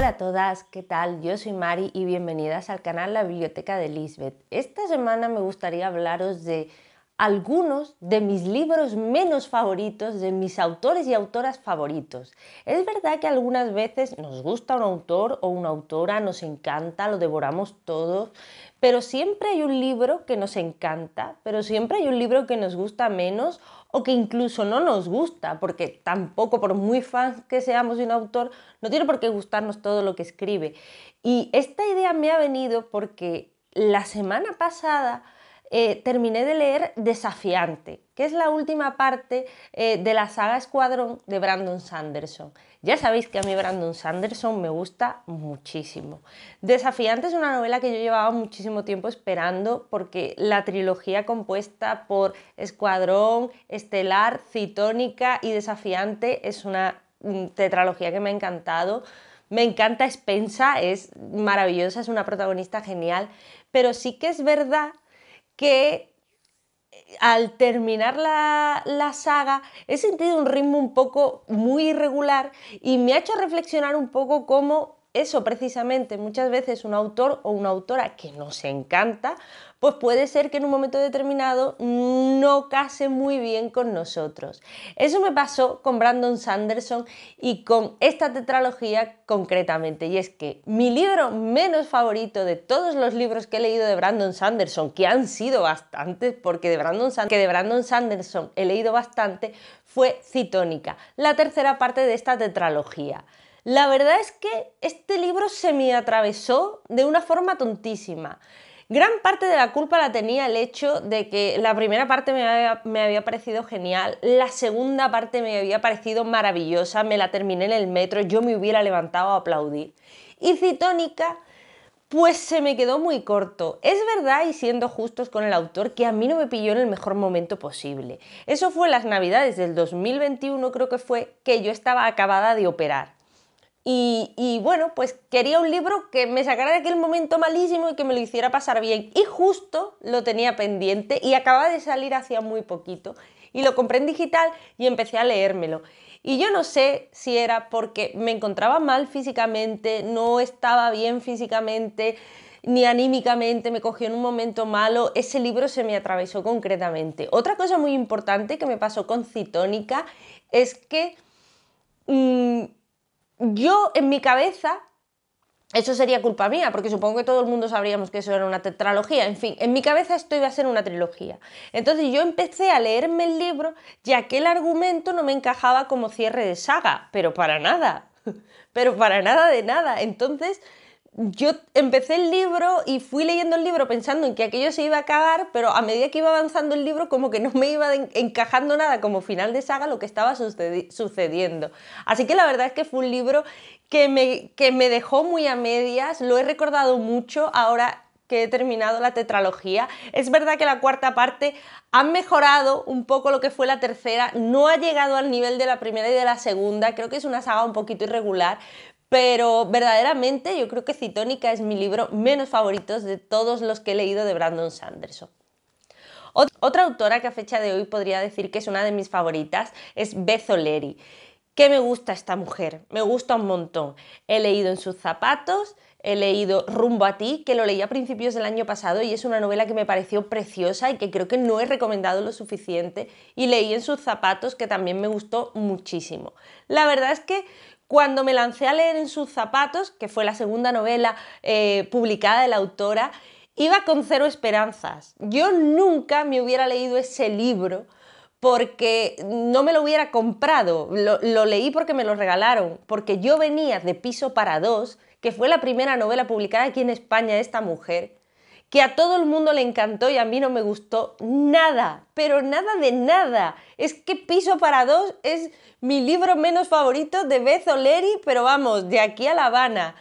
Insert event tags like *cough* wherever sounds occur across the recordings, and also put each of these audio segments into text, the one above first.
Hola a todas, ¿qué tal? Yo soy Mari y bienvenidas al canal La Biblioteca de Lisbeth. Esta semana me gustaría hablaros de algunos de mis libros menos favoritos, de mis autores y autoras favoritos. Es verdad que algunas veces nos gusta un autor o una autora, nos encanta, lo devoramos todos, pero siempre hay un libro que nos encanta, pero siempre hay un libro que nos gusta menos o que incluso no nos gusta, porque tampoco, por muy fan que seamos de un autor, no tiene por qué gustarnos todo lo que escribe. Y esta idea me ha venido porque la semana pasada eh, terminé de leer Desafiante, que es la última parte eh, de la saga Escuadrón de Brandon Sanderson. Ya sabéis que a mí Brandon Sanderson me gusta muchísimo. Desafiante es una novela que yo llevaba muchísimo tiempo esperando porque la trilogía compuesta por Escuadrón, Estelar, Citónica y Desafiante es una mm, tetralogía que me ha encantado. Me encanta Spensa, es maravillosa, es una protagonista genial, pero sí que es verdad que al terminar la, saga he sentido un ritmo un poco muy irregular y me ha hecho reflexionar un poco cómo eso precisamente muchas veces un autor o una autora que nos encanta pues puede ser que en un momento determinado no case muy bien con nosotros. Eso me pasó con Brandon Sanderson y con esta tetralogía concretamente. Y es que mi libro menos favorito de todos los libros que he leído de Brandon Sanderson, que han sido bastantes, porque de Brandon, que de Brandon Sanderson he leído bastante, fue Citónica, la tercera parte de esta tetralogía. La verdad es que este libro se me atravesó de una forma tontísima. Gran parte de la culpa la tenía el hecho de que la primera parte me había, parecido genial, la segunda parte me había parecido maravillosa, me la terminé en el metro, yo me hubiera levantado a aplaudir. Y Citónica pues se me quedó muy corto. Es verdad, y siendo justos con el autor, que a mí no me pilló en el mejor momento posible. Eso fue las navidades del 2021, creo que fue, que yo estaba acabada de operar. Y, bueno, pues quería un libro que me sacara de aquel momento malísimo y que me lo hiciera pasar bien. Y justo lo tenía pendiente y acababa de salir hacía muy poquito. Y lo compré en digital y empecé a leérmelo. Y yo no sé si era porque me encontraba mal físicamente, no estaba bien físicamente, ni anímicamente, me cogió en un momento malo. Ese libro se me atravesó concretamente. Otra cosa muy importante que me pasó con Citónica es que... Mm, yo en mi cabeza eso sería culpa mía, porque supongo que todo el mundo sabríamos que eso era una tetralogía. En fin, en mi cabeza esto iba a ser una trilogía. Entonces yo empecé a leerme el libro, ya que el argumento no me encajaba como cierre de saga, pero para nada. *laughs* Pero para nada de nada. Entonces yo empecé el libro y fui leyendo el libro pensando en que aquello se iba a acabar, pero a medida que iba avanzando el libro como que no me iba encajando nada como final de saga lo que estaba sucediendo. Así que la verdad es que fue un libro que me, que me dejó muy a medias, lo he recordado mucho, ahora que he terminado la tetralogía. Es verdad que la cuarta parte ha mejorado un poco lo que fue la tercera, no ha llegado al nivel de la primera y de la segunda, creo que es una saga un poquito irregular, pero verdaderamente yo creo que Citónica es mi libro menos favorito de todos los que he leído de Brandon Sanderson. Otra autora que a fecha de hoy podría decir que es una de mis favoritas es Bezoleri. ¿Qué me gusta esta mujer? Me gusta un montón. He leído En sus zapatos, he leído Rumbo a ti, que lo leí a principios del año pasado y es una novela que me pareció preciosa y que creo que no he recomendado lo suficiente. Y leí En sus zapatos, que también me gustó muchísimo. La verdad es que cuando me lancé a leer En sus zapatos, que fue la segunda novela eh, publicada de la autora, iba con cero esperanzas. Yo nunca me hubiera leído ese libro porque no me lo hubiera comprado. Lo, lo, leí porque me lo regalaron, porque yo venía de Piso para dos, que fue la primera novela publicada aquí en España de esta mujer que a todo el mundo le encantó y a mí no me gustó nada, pero nada de nada. Es que Piso para dos es mi libro menos favorito de Beth O'Leary, pero vamos, de aquí a La Habana.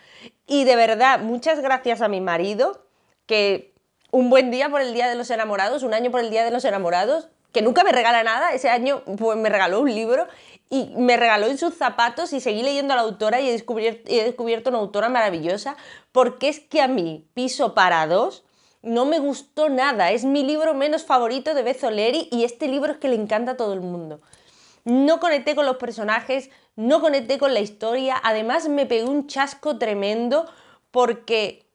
Y de verdad, muchas gracias a mi marido, que un buen día por el Día de los Enamorados, un año por el Día de los Enamorados, que nunca me regala nada, ese año pues me regaló un libro y me regaló en sus zapatos y seguí leyendo a la autora y he descubierto una autora maravillosa, porque es que a mí, Piso para dos, no me gustó nada, es mi libro menos favorito de Bezoleri y este libro es que le encanta a todo el mundo. No conecté con los personajes, no conecté con la historia, además me pegué un chasco tremendo porque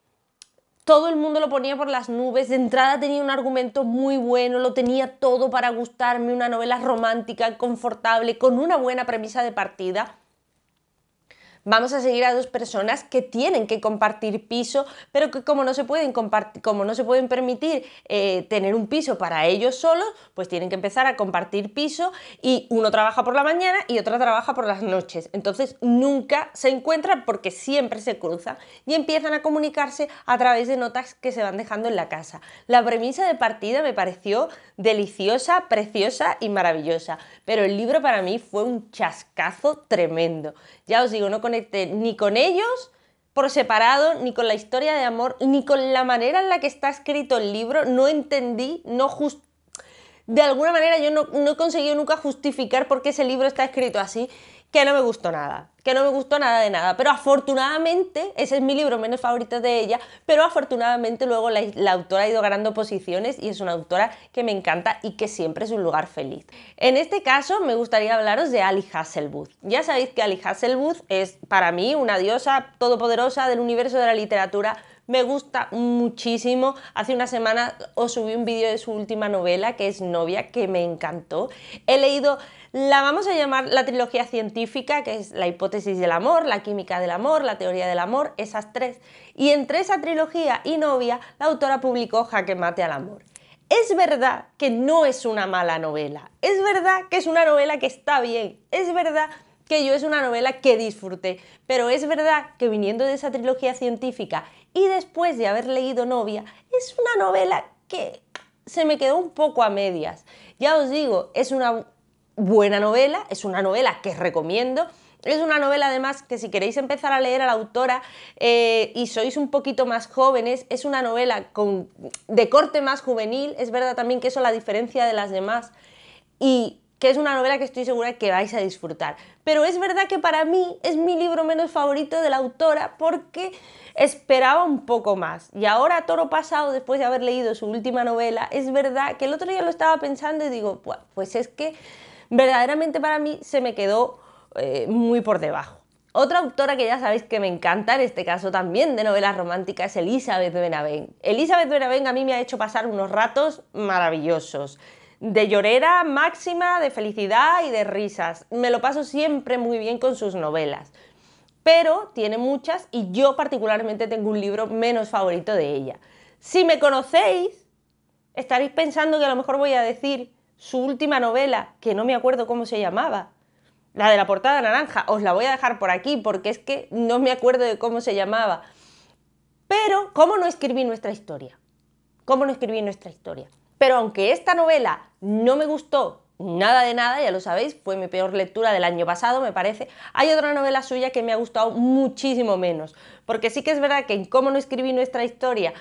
todo el mundo lo ponía por las nubes, de entrada tenía un argumento muy bueno, lo tenía todo para gustarme, una novela romántica, confortable, con una buena premisa de partida Vamos a seguir a dos personas que tienen que compartir piso, pero que como no se pueden, como no se pueden permitir eh, tener un piso para ellos solos, pues tienen que empezar a compartir piso y uno trabaja por la mañana y otra trabaja por las noches. Entonces nunca se encuentran porque siempre se cruzan y empiezan a comunicarse a través de notas que se van dejando en la casa. La premisa de partida me pareció deliciosa, preciosa y maravillosa, pero el libro para mí fue un chascazo tremendo. Ya os digo, no con ni con ellos por separado, ni con la historia de amor, ni con la manera en la que está escrito el libro. No entendí, no De alguna manera yo no, no he conseguido nunca justificar por qué ese libro está escrito así que no me gustó nada, que no me gustó nada de nada, pero afortunadamente, ese es mi libro menos favorito de ella, pero afortunadamente luego la, autora ha ido ganando posiciones y es una autora que me encanta y que siempre es un lugar feliz. En este caso me gustaría hablaros de Ali Hasselwood. Ya sabéis que Ali Hasselwood es para mí una diosa todopoderosa del universo de la literatura me gusta muchísimo. Hace una semana os subí un vídeo de su última novela, que es Novia, que me encantó. He leído, la vamos a llamar la trilogía científica, que es la hipótesis del amor, la química del amor, la teoría del amor, esas tres. Y entre esa trilogía y Novia, la autora publicó Jaque Mate al Amor. Es verdad que no es una mala novela, es verdad que es una novela que está bien, es verdad que yo es una novela que disfruté, pero es verdad que viniendo de esa trilogía científica y después de haber leído Novia, es una novela que se me quedó un poco a medias. Ya os digo, es una buena novela, es una novela que recomiendo. Es una novela además que si queréis empezar a leer a la autora eh, y sois un poquito más jóvenes, es una novela con, de corte más juvenil, es verdad también que eso la diferencia de las demás. Y que es una novela que estoy segura que vais a disfrutar. Pero es verdad que para mí es mi libro menos favorito de la autora porque esperaba un poco más. Y ahora, toro pasado, después de haber leído su última novela, es verdad que el otro día lo estaba pensando y digo, pues es que verdaderamente para mí se me quedó eh, muy por debajo. Otra autora que ya sabéis que me encanta, en este caso también de novelas románticas, es Elizabeth Benavent. Elizabeth Benavent a mí me ha hecho pasar unos ratos maravillosos de llorera máxima, de felicidad y de risas. Me lo paso siempre muy bien con sus novelas. Pero tiene muchas y yo particularmente tengo un libro menos favorito de ella. Si me conocéis, estaréis pensando que a lo mejor voy a decir su última novela, que no me acuerdo cómo se llamaba. La de la portada naranja, os la voy a dejar por aquí porque es que no me acuerdo de cómo se llamaba. Pero, ¿cómo no escribí nuestra historia? ¿Cómo no escribí nuestra historia? Pero aunque esta novela no me gustó nada de nada, ya lo sabéis, fue mi peor lectura del año pasado, me parece, hay otra novela suya que me ha gustado muchísimo menos. Porque sí que es verdad que en cómo no escribí nuestra historia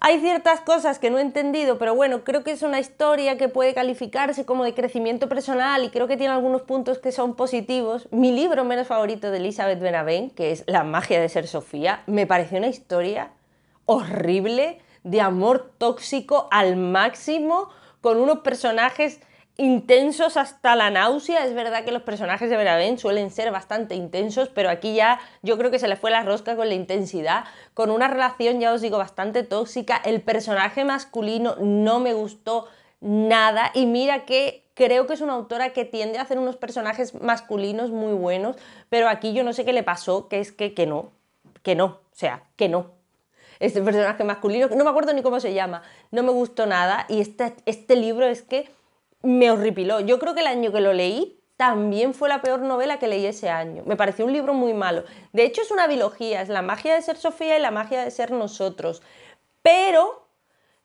hay ciertas cosas que no he entendido, pero bueno, creo que es una historia que puede calificarse como de crecimiento personal y creo que tiene algunos puntos que son positivos. Mi libro menos favorito de Elizabeth Benavent, que es La magia de ser Sofía, me pareció una historia horrible, de amor tóxico al máximo, con unos personajes intensos hasta la náusea. Es verdad que los personajes de Benavent suelen ser bastante intensos, pero aquí ya yo creo que se le fue la rosca con la intensidad, con una relación, ya os digo, bastante tóxica. El personaje masculino no me gustó nada y mira que creo que es una autora que tiende a hacer unos personajes masculinos muy buenos, pero aquí yo no sé qué le pasó, que es que, que no, que no, o sea, que no este personaje masculino, no me acuerdo ni cómo se llama, no me gustó nada y este, este libro es que me horripiló. Yo creo que el año que lo leí también fue la peor novela que leí ese año. Me pareció un libro muy malo. De hecho es una biología, es la magia de ser Sofía y la magia de ser nosotros. Pero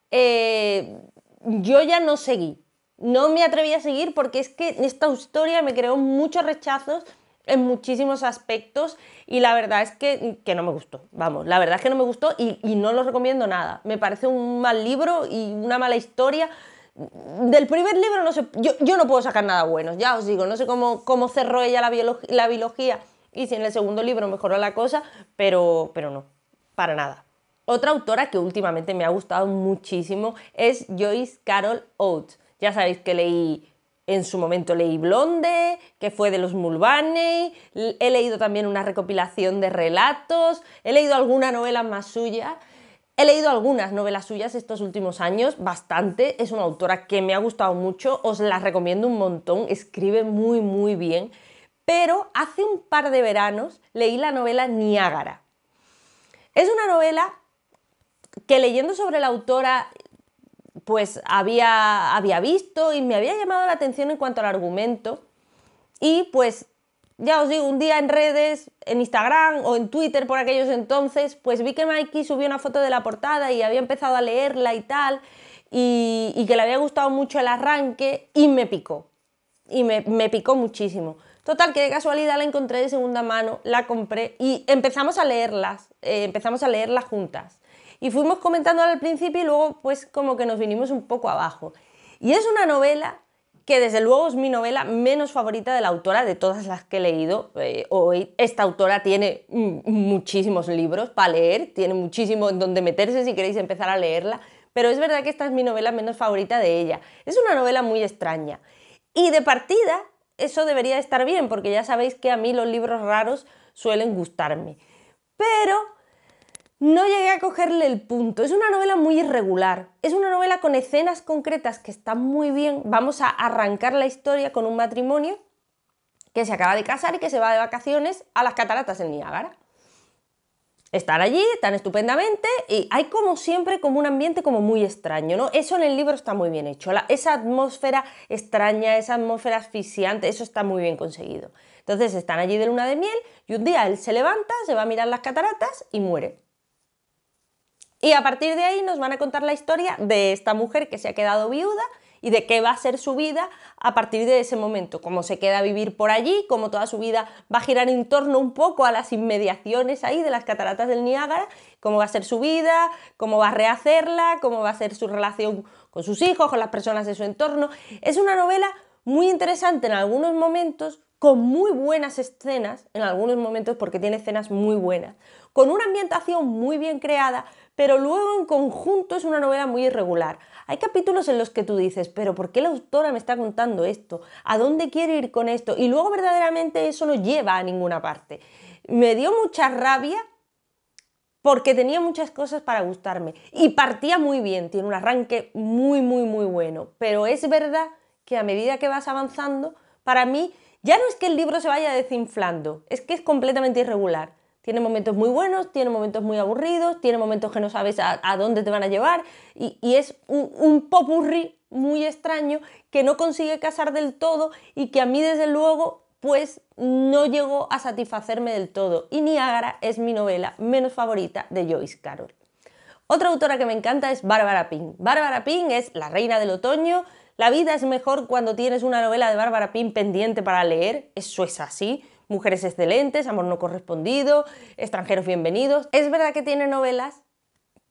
eh, yo ya no seguí. No me atreví a seguir porque es que esta historia me creó muchos rechazos en muchísimos aspectos y la verdad es que, no me gustó, vamos, la verdad es que no me gustó y, no lo recomiendo nada. Me parece un mal libro y una mala historia. Del primer libro no sé, yo, no puedo sacar nada bueno, ya os digo, no sé cómo, cómo cerró ella la, biología y si en el segundo libro mejoró la cosa, pero, pero no, para nada. Otra autora que últimamente me ha gustado muchísimo es Joyce Carol Oates. Ya sabéis que leí en su momento leí Blonde, que fue de los Mulvaney, he leído también una recopilación de relatos, he leído alguna novela más suya, he leído algunas novelas suyas estos últimos años, bastante, es una autora que me ha gustado mucho, os la recomiendo un montón, escribe muy muy bien, pero hace un par de veranos leí la novela Niágara. Es una novela que leyendo sobre la autora pues había, visto y me había llamado la atención en cuanto al argumento. Y pues, ya os digo, un día en redes, en Instagram o en Twitter por aquellos entonces, pues vi que Mikey subió una foto de la portada y había empezado a leerla y tal, y, que le había gustado mucho el arranque y me picó. Y me, picó muchísimo. Total, que de casualidad la encontré de segunda mano, la compré y empezamos a leerlas, eh, empezamos a leerlas juntas y fuimos comentando al principio y luego pues como que nos vinimos un poco abajo. Y es una novela que desde luego es mi novela menos favorita de la autora de todas las que he leído eh, hoy. Esta autora tiene muchísimos libros para leer, tiene muchísimo en donde meterse si queréis empezar a leerla, pero es verdad que esta es mi novela menos favorita de ella. Es una novela muy extraña. Y de partida, eso debería estar bien, porque ya sabéis que a mí los libros raros suelen gustarme. Pero no llegué a cogerle el punto. Es una novela muy irregular. Es una novela con escenas concretas que están muy bien. Vamos a arrancar la historia con un matrimonio que se acaba de casar y que se va de vacaciones a las cataratas en Niágara. Están allí, tan estupendamente y hay como siempre como un ambiente como muy extraño, ¿no? Eso en el libro está muy bien hecho, esa atmósfera extraña, esa atmósfera asfixiante, eso está muy bien conseguido. Entonces están allí de luna de miel y un día él se levanta, se va a mirar las cataratas y muere. Y a partir de ahí nos van a contar la historia de esta mujer que se ha quedado viuda y de qué va a ser su vida a partir de ese momento, cómo se queda a vivir por allí, cómo toda su vida va a girar en torno un poco a las inmediaciones ahí de las cataratas del Niágara, cómo va a ser su vida, cómo va a rehacerla, cómo va a ser su relación con sus hijos, con las personas de su entorno. Es una novela muy interesante en algunos momentos, con muy buenas escenas, en algunos momentos porque tiene escenas muy buenas, con una ambientación muy bien creada, pero luego en conjunto es una novela muy irregular. Hay capítulos en los que tú dices, pero ¿por qué la autora me está contando esto? ¿A dónde quiere ir con esto? Y luego verdaderamente eso no lleva a ninguna parte. Me dio mucha rabia porque tenía muchas cosas para gustarme y partía muy bien, tiene un arranque muy, muy, muy bueno, pero es verdad que a medida que vas avanzando, para mí ya no es que el libro se vaya desinflando, es que es completamente irregular. Tiene momentos muy buenos, tiene momentos muy aburridos, tiene momentos que no sabes a, dónde te van a llevar y, es un, un popurrí muy extraño que no consigue casar del todo y que a mí desde luego pues no llegó a satisfacerme del todo. Y Niágara es mi novela menos favorita de Joyce Carol. Otra autora que me encanta es Bárbara Pin. Bárbara Pin es la reina del otoño. La vida es mejor cuando tienes una novela de Bárbara Pin pendiente para leer, eso es así. Mujeres excelentes, Amor no correspondido, Extranjeros bienvenidos. Es verdad que tiene novelas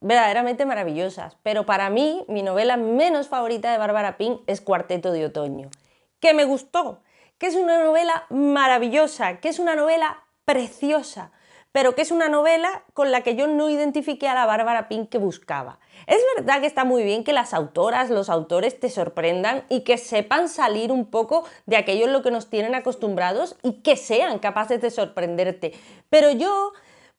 verdaderamente maravillosas, pero para mí mi novela menos favorita de Bárbara Pink es Cuarteto de Otoño, que me gustó, que es una novela maravillosa, que es una novela preciosa, pero que es una novela con la que yo no identifiqué a la Bárbara Pink que buscaba. Es verdad que está muy bien que las autoras, los autores te sorprendan y que sepan salir un poco de aquello en lo que nos tienen acostumbrados y que sean capaces de sorprenderte, pero yo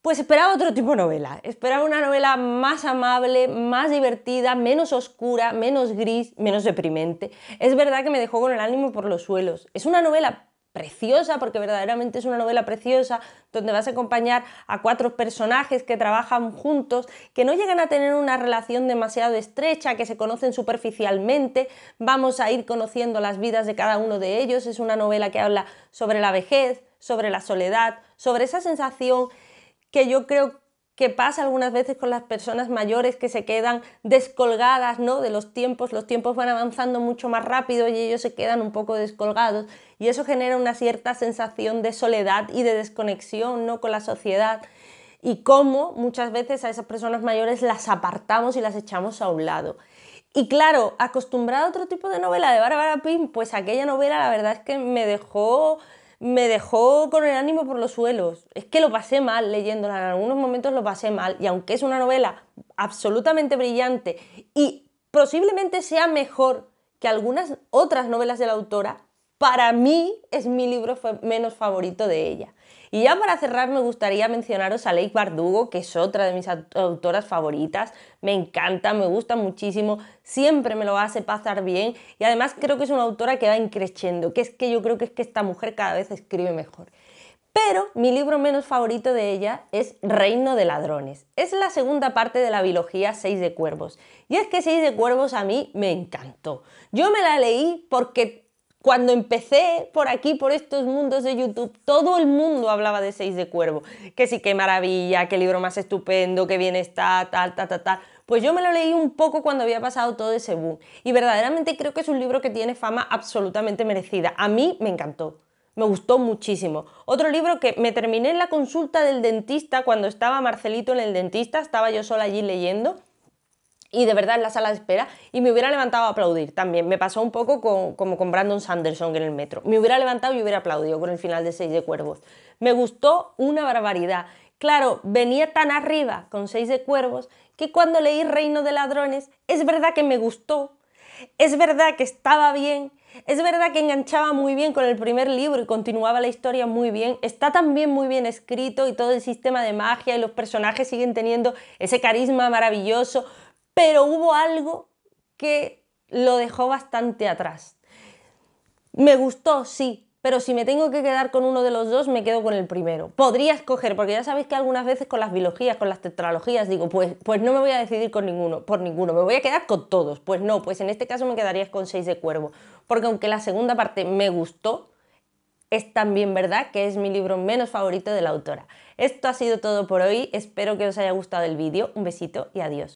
pues esperaba otro tipo de novela, esperaba una novela más amable, más divertida, menos oscura, menos gris, menos deprimente. Es verdad que me dejó con el ánimo por los suelos. Es una novela preciosa, porque verdaderamente es una novela preciosa, donde vas a acompañar a cuatro personajes que trabajan juntos, que no llegan a tener una relación demasiado estrecha, que se conocen superficialmente, vamos a ir conociendo las vidas de cada uno de ellos, es una novela que habla sobre la vejez, sobre la soledad, sobre esa sensación que yo creo que pasa algunas veces con las personas mayores que se quedan descolgadas ¿no? de los tiempos, los tiempos van avanzando mucho más rápido y ellos se quedan un poco descolgados y eso genera una cierta sensación de soledad y de desconexión ¿no? con la sociedad y cómo muchas veces a esas personas mayores las apartamos y las echamos a un lado. Y claro, acostumbrada a otro tipo de novela de Bárbara Pym, pues aquella novela la verdad es que me dejó me dejó con el ánimo por los suelos. Es que lo pasé mal leyéndola, en algunos momentos lo pasé mal, y aunque es una novela absolutamente brillante y posiblemente sea mejor que algunas otras novelas de la autora, para mí es mi libro menos favorito de ella. Y ya para cerrar me gustaría mencionaros a Lake Bardugo, que es otra de mis autoras favoritas. Me encanta, me gusta muchísimo, siempre me lo hace pasar bien y además creo que es una autora que va increciendo, que es que yo creo que es que esta mujer cada vez escribe mejor. Pero mi libro menos favorito de ella es Reino de Ladrones. Es la segunda parte de la biología Seis de Cuervos. Y es que Seis de Cuervos a mí me encantó. Yo me la leí porque cuando empecé por aquí, por estos mundos de YouTube, todo el mundo hablaba de Seis de Cuervo. Que sí, qué maravilla, qué libro más estupendo, qué bien está, tal, tal, tal, tal. Pues yo me lo leí un poco cuando había pasado todo ese boom. Y verdaderamente creo que es un libro que tiene fama absolutamente merecida. A mí me encantó. Me gustó muchísimo. Otro libro que me terminé en la consulta del dentista cuando estaba Marcelito en el dentista, estaba yo sola allí leyendo y de verdad en la sala de espera y me hubiera levantado a aplaudir también. Me pasó un poco como con Brandon Sanderson en el metro. Me hubiera levantado y hubiera aplaudido con el final de Seis de Cuervos. Me gustó una barbaridad. Claro, venía tan arriba con Seis de Cuervos que cuando leí Reino de Ladrones, es verdad que me gustó, es verdad que estaba bien, es verdad que enganchaba muy bien con el primer libro y continuaba la historia muy bien. Está también muy bien escrito y todo el sistema de magia y los personajes siguen teniendo ese carisma maravilloso pero hubo algo que lo dejó bastante atrás. Me gustó, sí, pero si me tengo que quedar con uno de los dos, me quedo con el primero. Podría escoger, porque ya sabéis que algunas veces con las biologías, con las tetralogías, digo, pues, pues no me voy a decidir con ninguno, por ninguno, me voy a quedar con todos. Pues no, pues en este caso me quedaría con Seis de Cuervo, porque aunque la segunda parte me gustó, es también verdad que es mi libro menos favorito de la autora. Esto ha sido todo por hoy, espero que os haya gustado el vídeo, un besito y adiós.